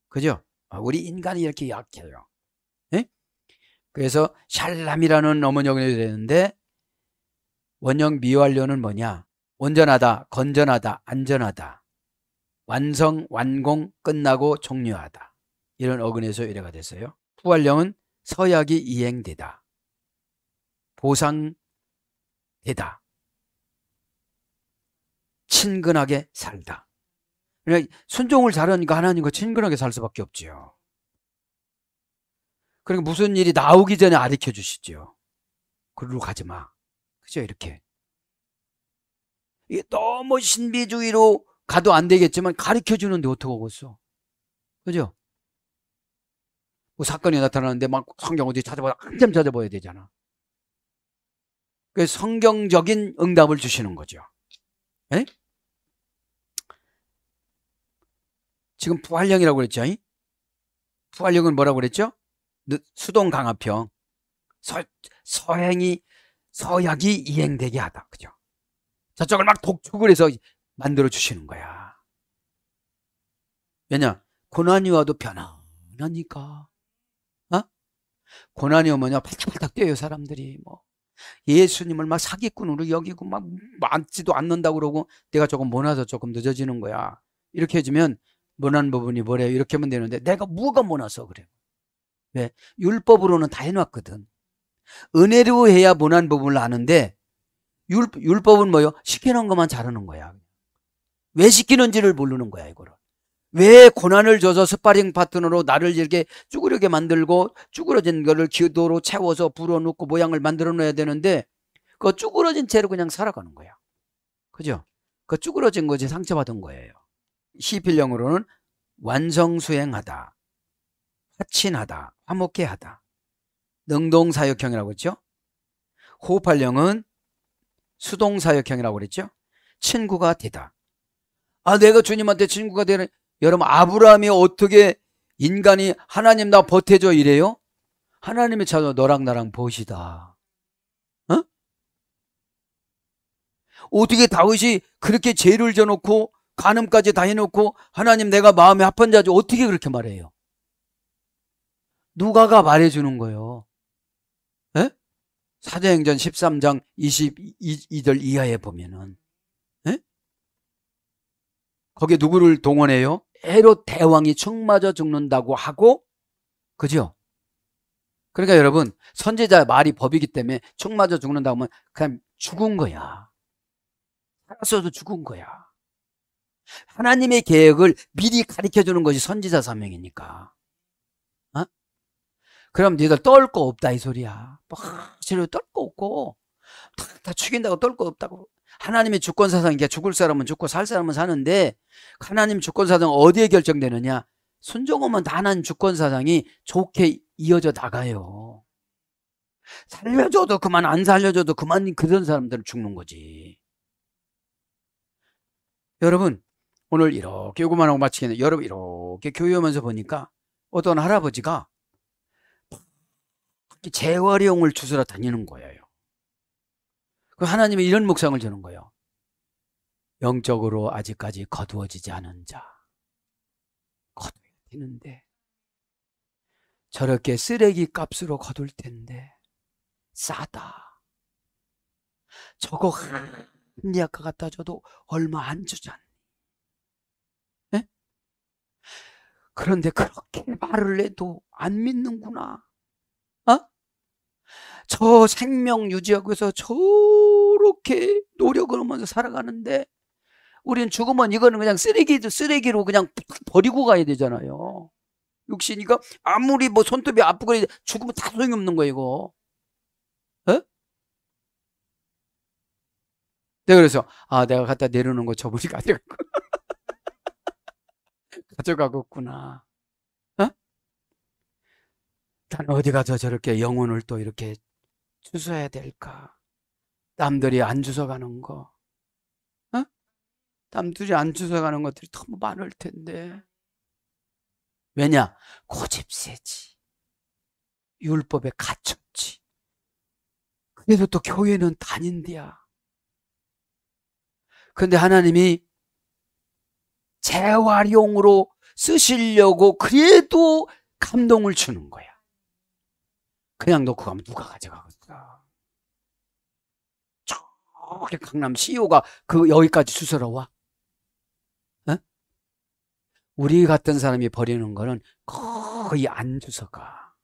그죠? 아, 우리 인간이 이렇게 약해요. 그래서 샬람이라는 어원형이 머 되는데 원형 미완료는 뭐냐? 온전하다, 건전하다, 안전하다. 완성, 완공, 끝나고 종료하다. 이런 어근에서 이래가 됐어요. 후완령은 서약이 이행되다. 보상되다. 친근하게 살다. 그러니까 순종을 잘하니까 하나님과 친근하게 살 수밖에 없지요. 그리고 무슨 일이 나오기 전에 아리켜 주시지요. 그리로 가지 마. 그죠? 이렇게. 이게 너무 신비주의로 가도 안 되겠지만 가르쳐 주는데 어떻게 하겠어? 그죠? 뭐 사건이 나타나는데 막 성경 어디 찾아봐, 한참 찾아봐야 되잖아. 그 성경적인 응답을 주시는 거죠. 에? 지금 부활령이라고 그랬죠? 부활령은 뭐라고 그랬죠? 수동 강화평 서, 행이 서약이 이행되게 하다. 그죠? 저쪽을 막 독촉을 해서 만들어 주시는 거야. 왜냐? 고난이 와도 변하니까 어? 고난이 오면요, 팔딱팔딱 뛰어요, 사람들이. 뭐. 예수님을 막 사기꾼으로 여기고 막 많지도 않는다고 그러고 내가 조금 모나서 조금 늦어지는 거야. 이렇게 해주면 모난 부분이 뭐래요? 이렇게 하면 되는데 내가 뭐가 모나서 그래. 왜? 네, 율법으로는 다 해놨거든. 은혜로 해야 무난 법을 아는데 율, 율법은 뭐요? 시키는 것만 잘하는 거야. 왜 시키는지를 모르는 거야 이거를. 왜 고난을 줘서 스파링 파트너로 나를 이렇게 쭈그르게 만들고 쭈그러진 거를 기도로 채워서 불어넣고 모양을 만들어 놓야 되는데 그 쭈그러진 채로 그냥 살아가는 거야. 그죠? 그 쭈그러진 거지 상처받은 거예요. 시필령으로는 완성수행하다. 화친하다, 화목해하다. 능동사역형이라고 그죠 호흡활령은 수동사역형이라고 그랬죠? 친구가 되다. 아, 내가 주님한테 친구가 되는, 여러분, 아브라함이 어떻게 인간이 하나님 나 버텨줘 이래요? 하나님이 찾아 너랑 나랑 보시다. 어? 어떻게 다윗이 그렇게 죄를 져놓고 간음까지 다 해놓고 하나님 내가 마음에 합한 자죠 어떻게 그렇게 말해요? 누가가 말해주는 거예요. 에? 예? 사도행전 13장 22절 이하에 보면은 에? 예? 거기에 누구를 동원해요? 헤롯 대왕이 총맞아 죽는다고 하고 그죠? 그러니까 여러분 선제자 말이 법이기 때문에 총맞아 죽는다고 하면 그냥 죽은 거야. 살았어도 죽은 거야. 하나님의 계획을 미리 가르쳐주는 것이 선지자 사명이니까. 그럼 니들 떨 거 없다 이 소리야. 확실히 뭐, 떨거 없고 다, 다 죽인다고 떨 거 없다고. 하나님의 주권 사상 이게 죽을 사람은 죽고 살 사람은 사는데 하나님 주권 사상 어디에 결정되느냐? 순종하면 다 난 주권 사상이 좋게 이어져 나가요. 살려줘도 그만 안 살려줘도 그만 그런 사람들은 죽는 거지. 여러분 오늘 이렇게 요구만 하고 마치겠네데 여러분 이렇게 교회오면서 보니까 어떤 할아버지가 특히 재활용을 주스러 다니는 거예요. 그 하나님이 이런 묵상을 주는 거예요. 영적으로 아직까지 거두어지지 않은 자. 거두어야 되는데. 저렇게 쓰레기 값으로 거둘 텐데. 싸다. 저거 한 약과 갖다 줘도 얼마 안 주잖니. 예? 그런데 그렇게 말을 해도 안 믿는구나. 어? 저 생명 유지하기 위해서 저렇게 노력을 하면서 살아가는데 우리는 죽으면 이거는 그냥 쓰레기 쓰레기로 그냥 버리고 가야 되잖아요. 육신이가 아무리 뭐 손톱이 아프고 죽으면 다 소용이 없는 거예요, 이거. 에? 어? 내가 그래서 아 내가 갖다 내려놓은 거 저분이 가져가고 가져가겠구나. 난 어디 가서 저렇게 영혼을 또 이렇게 주워야 될까? 남들이 안 주워가는 거, 어? 남들이 안 주워가는 것들이 너무 많을 텐데. 왜냐? 고집 세지. 율법에 갇혔지. 그래서 또 교회는 다닌디야. 근데 하나님이 재활용으로 쓰시려고 그래도 감동을 주는 거야. 그냥 놓고 가면 누가 가져가겠어. 아. 저기 강남 CEO가 그 여기까지 주스러 와. 우리 같은 사람이 버리는 거는 거의 안 주서 가.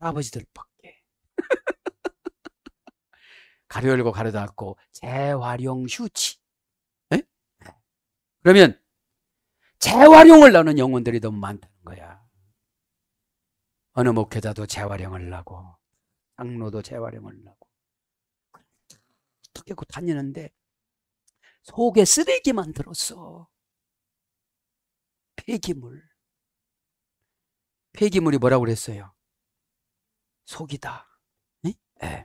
할아버지들밖에. 가려 열고 가려 닫고 재활용 휴지. 에? 그러면 재활용을 하는 영혼들이 너무 많다는 거야. 어느 목회자도 재활용을 하고 장로도 재활용을 하고 어떻게 그 다니는데 속에 쓰레기만 들었어. 폐기물. 폐기물이 뭐라고 그랬어요? 속이다. 네? 네.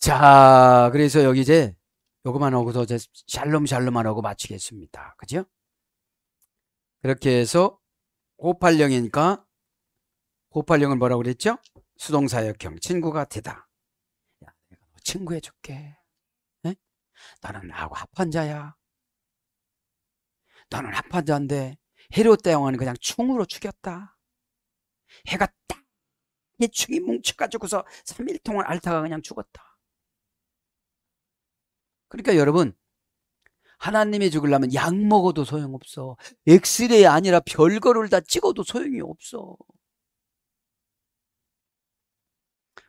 자, 그래서 여기 이제 요거만 하고서 샬롬 샬롬만 하고 마치겠습니다. 그죠? 그렇게 해서 580이니까 고팔령은 뭐라고 그랬죠? 수동사역형 친구가 되다. 야, 내가 너 친구 해줄게. 네? 너는 나하고 합한 자야. 너는 합한 자인데 헤롯 대왕은 그냥 총으로 죽였다. 해가 딱내 충이 뭉쳐가지고서 3일 동안 알타가 그냥 죽었다. 그러니까 여러분 하나님이 죽으려면 약 먹어도 소용없어. 엑스레이 아니라 별거를 다 찍어도 소용이 없어.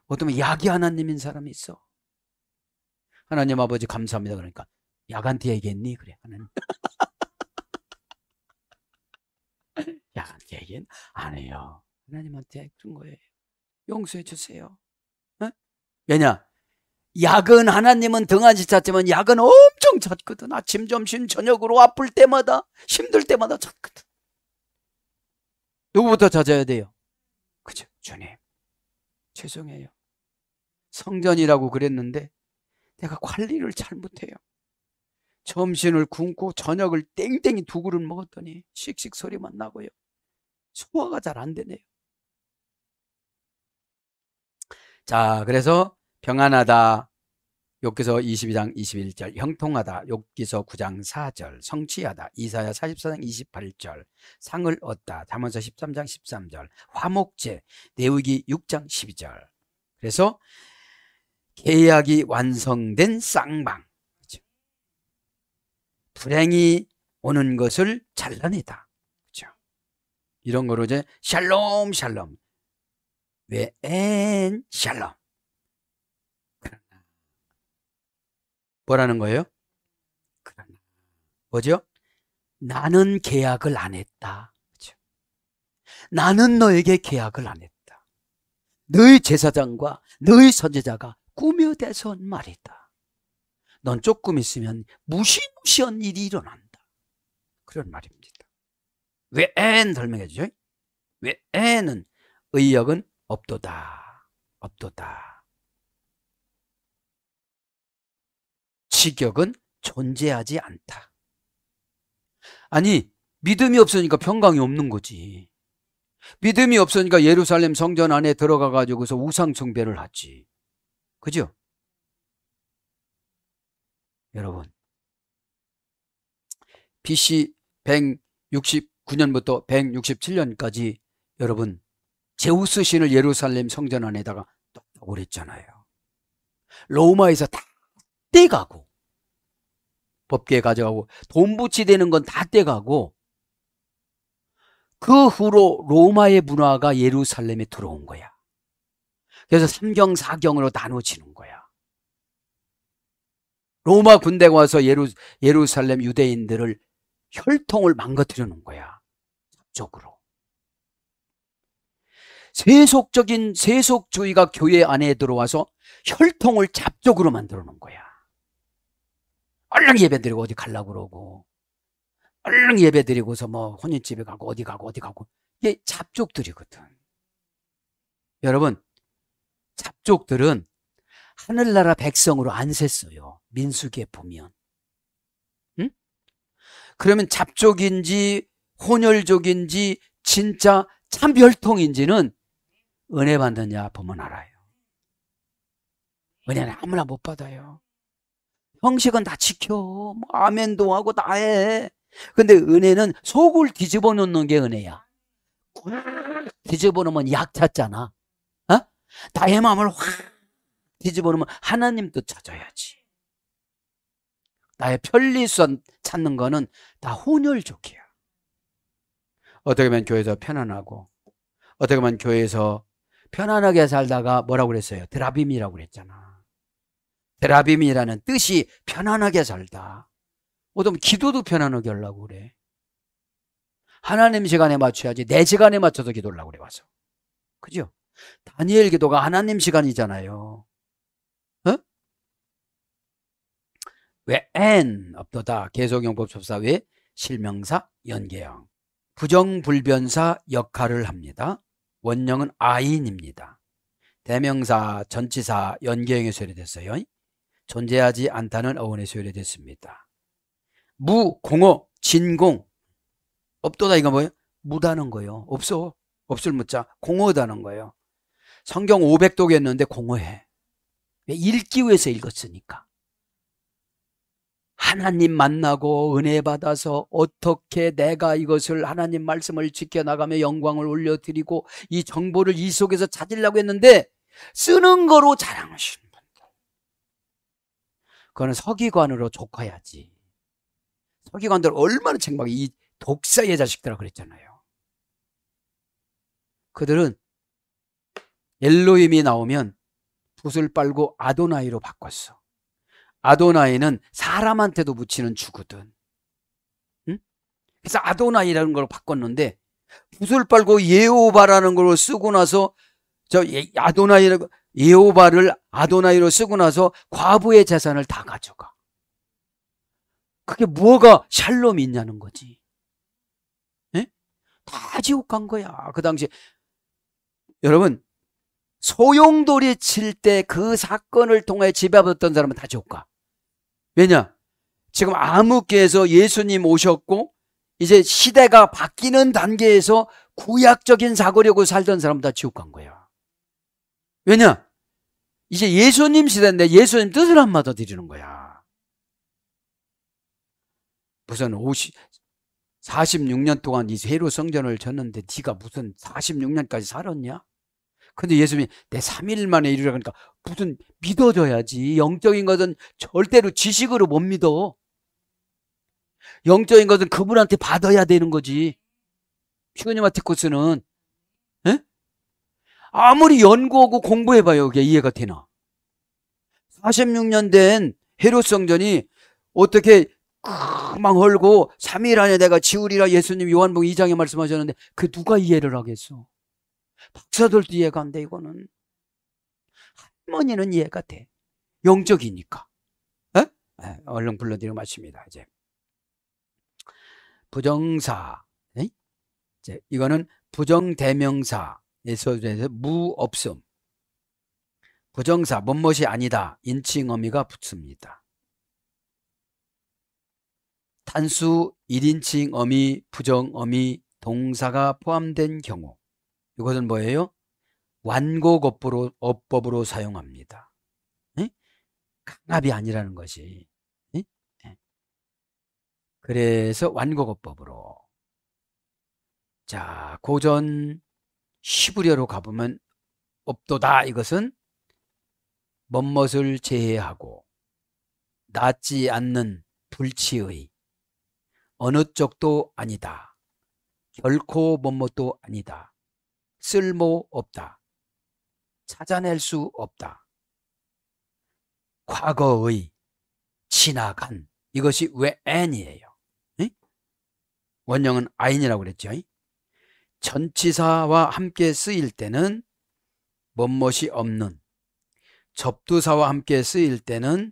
어떤 약이 하나님인 사람이 있어. 하나님 아버지 감사합니다. 그러니까 약한테 얘기했니? 그래 하나님. 약한테 얘기는 안 해요. 하나님한테 그런 거예요. 용서해 주세요. 어? 왜냐? 약은 하나님은 등한시 찾지만 약은 엄청 찾거든. 아침, 점심, 저녁으로 아플 때마다 힘들 때마다 찾거든. 누구부터 찾아야 돼요? 그죠? 주님 죄송해요. 성전이라고 그랬는데 내가 관리를 잘못해요. 점심을 굶고 저녁을 땡땡이 두 그릇 먹었더니 씩씩 소리만 나고요. 소화가 잘 안 되네요. 자, 그래서 평안하다. 욕기서 22장 21절, 형통하다. 욕기서 9장 4절, 성취하다. 이사야 44장 28절, 상을 얻다. 잠언서 13장 13절, 화목제, 내위기 6장 12절. 그래서 계약이 완성된 쌍방. 그렇죠? 불행이 오는 것을 잘라내다. 그렇죠? 이런 거로 이제 샬롬 샬롬. 왜엔 샬롬. 뭐라는 거예요? 그러나 뭐죠? 나는 계약을 안 했다. 그렇죠? 나는 너에게 계약을 안 했다. 너의 제사장과 너의 선제자가 꾸며대선 말이다. 넌 조금 있으면 무시무시한 일이 일어난다. 그런 말입니다. 왜 앤? 설명해 주죠. 왜 앤은 의역은 없도다. 없도다. 직역은 존재하지 않다. 아니 믿음이 없으니까 평강이 없는 거지. 믿음이 없으니까 예루살렘 성전 안에 들어가 가지고서 우상 숭배를 하지. 그죠? 여러분, BC 169년부터 167년까지 여러분 제우스 신을 예루살렘 성전 안에다가 떡떡을 잖아요 로마에서 다 떼가고 법계 가져가고 돈 부치되는 건 다 떼가고 그 후로 로마의 문화가 예루살렘에 들어온 거야. 그래서 3경, 4경으로 나눠지는 거야. 로마 군대가 와서 예루, 예루살렘 유대인들을 혈통을 망가뜨려 놓은 거야. 적으로. 세속적인 세속주의가 교회 안에 들어와서 혈통을 잡적으로 만들어 놓은 거야. 얼른 예배 드리고 어디 갈라 그러고, 얼른 예배 드리고서 뭐 혼인집에 가고 어디 가고 어디 가고. 이게 잡족들이거든. 여러분, 잡족들은 하늘나라 백성으로 안 샜어요. 민수기에 보면. 응? 그러면 잡족인지 혼혈족인지 진짜 참별통인지는 은혜 받느냐 보면 알아요. 은혜는 아무나 못 받아요. 형식은 다 지켜. 뭐 아멘도 하고 다 해. 근데 은혜는 속을 뒤집어 놓는 게 은혜야. 뒤집어 놓으면 약 찾잖아. 나의 마음을 확 뒤집어놓으면 하나님도 찾아야지. 나의 편리선 찾는 거는 다 혼혈족이야. 어떻게 보면 교회에서 편안하고 어떻게 보면 교회에서 편안하게 살다가 뭐라고 그랬어요? 드라빔이라고 그랬잖아. 드라빔이라는 뜻이 편안하게 살다. 어떤 기도도 편안하게 하려고 그래. 하나님 시간에 맞춰야지 내 시간에 맞춰서 기도를 하려고 그래 와서. 그죠? 다니엘 기도가 하나님 시간이잖아요. 어? 왜 N 없더다 개소경법 접사회 실명사 연계형 부정불변사 역할을 합니다. 원형은 아인입니다. 대명사, 전치사, 연계형에 소요됐어요. 존재하지 않다는 어원에 소요됐습니다. 무, 공허, 진공. 없도다 이거 뭐예요? 무다는 거예요. 없어. 없을 묻자. 공허다는 거예요. 성경 500독이었는데 공허해. 왜? 읽기 위해서 읽었으니까. 하나님 만나고 은혜 받아서 어떻게 내가 이것을 하나님 말씀을 지켜나가며 영광을 올려드리고 이 정보를 이 속에서 찾으려고 했는데 쓰는 거로 자랑하시 분들. 그거는 서기관으로 족하야지. 서기관들 얼마나 책망이 독사의 자식들아 그랬잖아요. 그들은 엘로임이 나오면 붓을 빨고 아도나이로 바꿨어. 아도나이는 사람한테도 붙이는 주거든. 응? 그래서 아도나이라는 걸 바꿨는데 붓을 빨고 예호바라는 걸 쓰고 나서 저 예, 아도나이 예호바를 아도나이로 쓰고 나서 과부의 재산을 다 가져가. 그게 뭐가 샬롬이 있냐는 거지. 에? 예? 다 지옥 간 거야. 그 당시 여러분 소용돌이 칠 때 그 사건을 통해 집배받았던 사람은 다 지옥가. 왜냐? 지금 암흑계에서 예수님 오셨고 이제 시대가 바뀌는 단계에서 구약적인 사고력으로 살던 사람은 다 지옥 간 거야. 왜냐? 이제 예수님 시대인데 예수님 뜻을 안 받아들이는 거야. 무슨 50, 46년 동안 이 회로 성전을 졌는데 네가 무슨 46년까지 살았냐? 근데 예수님이 내 3일 만에 이루라 그러니까 무슨 믿어줘야지 영적인 것은 절대로 지식으로 못 믿어. 영적인 것은 그분한테 받아야 되는 거지. 휴니마티코스는 에? 예? 아무리 연구하고 공부해봐요. 이게 이해가 되나? 46년 된 헤롯 성전이 어떻게 그방 헐고 3일 안에 내가 지우리라 예수님 요한복음 2장에 말씀하셨는데 그 누가 이해를 하겠어? 박사들도 이해가 안 돼, 이거는. 할머니는 이해가 돼. 영적이니까. 에? 에, 얼른 불러드리고 마칩니다, 이제. 부정사. 이제 이거는 부정대명사. 에서 무없음. 부정사, 뭔것이 아니다. 인칭 어미가 붙습니다. 단수 1인칭 어미, 부정 어미, 동사가 포함된 경우. 이것은 뭐예요? 완곡업법으로 사용합니다. 강압이 아니라는 것이. 예. 그래서 완곡업법으로. 자, 고전 시부려로 가보면 업도다 이것은 멋멋을 제외하고 낫지 않는 불치의 어느 쪽도 아니다. 결코 멋멋도 아니다. 쓸모 없다. 찾아낼 수 없다. 과거의 지나간 이것이 왜 n이에요? 원형은 아인이라고 그랬죠. 전치사와 함께 쓰일 때는 뭐뭇이 없는 접두사와 함께 쓰일 때는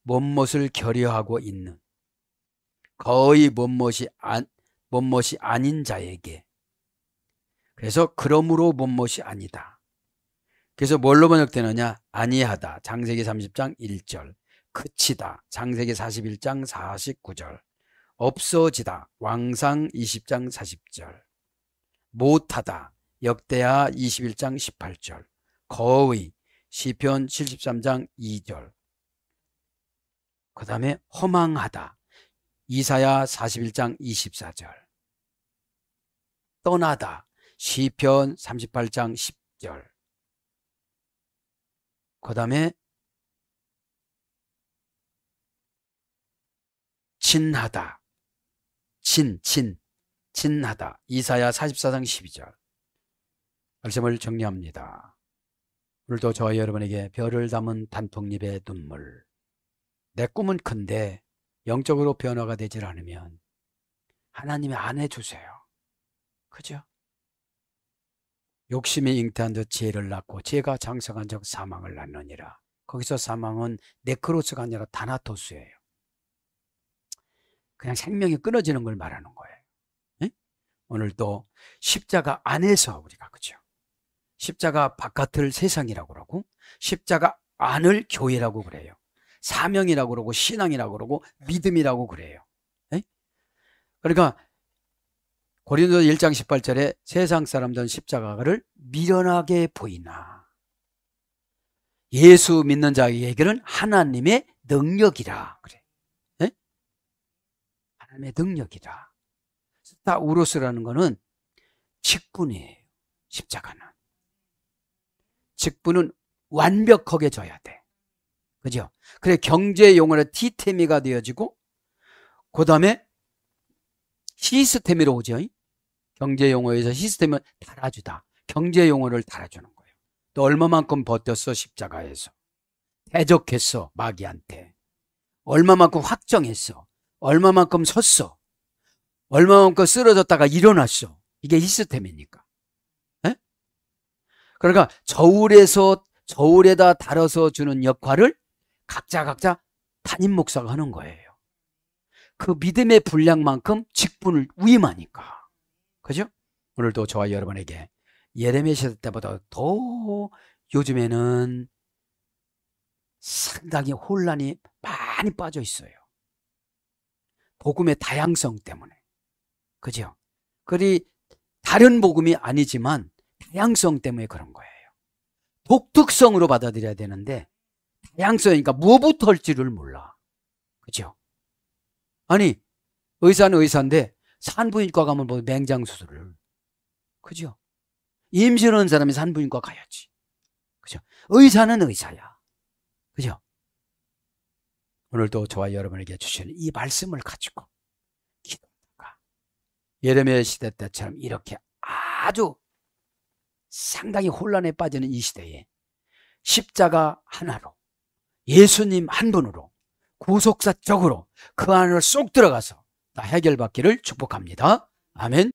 뭐뭇을 결여하고 있는 거의 뭐뭇이 안, 뭐뭇이 아닌 자에게 그래서 그러므로 못못이 아니다. 그래서 뭘로 번역되느냐? 아니하다. 장세기 30장 1절. 그치다. 장세기 41장 49절. 없어지다. 왕상 20장 40절. 못하다. 역대하 21장 18절. 거의 시편 73장 2절. 그 다음에 허망하다. 이사야 41장 24절. 떠나다. 시편 38장 10절. 그 다음에 친하다. 친, 친, 친하다. 이사야 44장 12절. 말씀을 정리합니다. 오늘도 저와 여러분에게 별을 담은 단풍잎의 눈물. 내 꿈은 큰데 영적으로 변화가 되질 않으면 하나님이 안 해주세요. 그죠? 욕심이 잉태한 듯 죄를 낳고 죄가 장성한 적 사망을 낳느니라. 거기서 사망은 네크로스가 아니라 다나토스예요. 그냥 생명이 끊어지는 걸 말하는 거예요. 네? 오늘도 십자가 안에서 우리가 그죠? 십자가 바깥을 세상이라고 그러고 십자가 안을 교회라고 그래요. 사명이라고 그러고 신앙이라고 그러고 믿음이라고 그래요. 네? 그러니까 고린도 1장 18절에 세상 사람들은 십자가를 미련하게 보이나 예수 믿는 자에게는 하나님의 능력이라 그래. 네? 하나님의 능력이라. 스타우로스라는 거는 직분이에요. 십자가는. 직분은 완벽하게 져야 돼. 그죠? 그래 경제 용어로 티테미가 되어지고 그다음에 시스템으로 오죠. 경제 용어에서 시스템을 달아주다. 경제 용어를 달아주는 거예요. 또 얼마만큼 버텼어 십자가에서. 대적했어 마귀한테. 얼마만큼 확정했어. 얼마만큼 섰어. 얼마만큼 쓰러졌다가 일어났어. 이게 시스템이니까. 에? 예? 그러니까 저울에서 저울에다 달아서 주는 역할을 각자 각자 담임 목사가 하는 거예요. 그 믿음의 분량만큼 직분을 위임하니까. 그죠? 오늘도 저와 여러분에게 예레미야 때보다 더 요즘에는 상당히 혼란이 많이 빠져 있어요. 복음의 다양성 때문에. 그죠? 그리 다른 복음이 아니지만 다양성 때문에 그런 거예요. 독특성으로 받아들여야 되는데 다양성이니까 무엇부터 할지를 몰라. 그죠? 아니, 의사는 의사인데 산부인과 가면 뭐 맹장 수술을 그죠? 임신한 사람이 산부인과 가야지. 그죠? 의사는 의사야. 그죠? 오늘도 저와 여러분에게 주실 이 말씀을 가지고 기도가 예레미야 시대 때처럼 이렇게 아주 상당히 혼란에 빠지는 이 시대에 십자가 하나로 예수님 한 분으로 구속사적으로 그 안으로 쏙 들어가서 다 해결받기를 축복합니다. 아멘.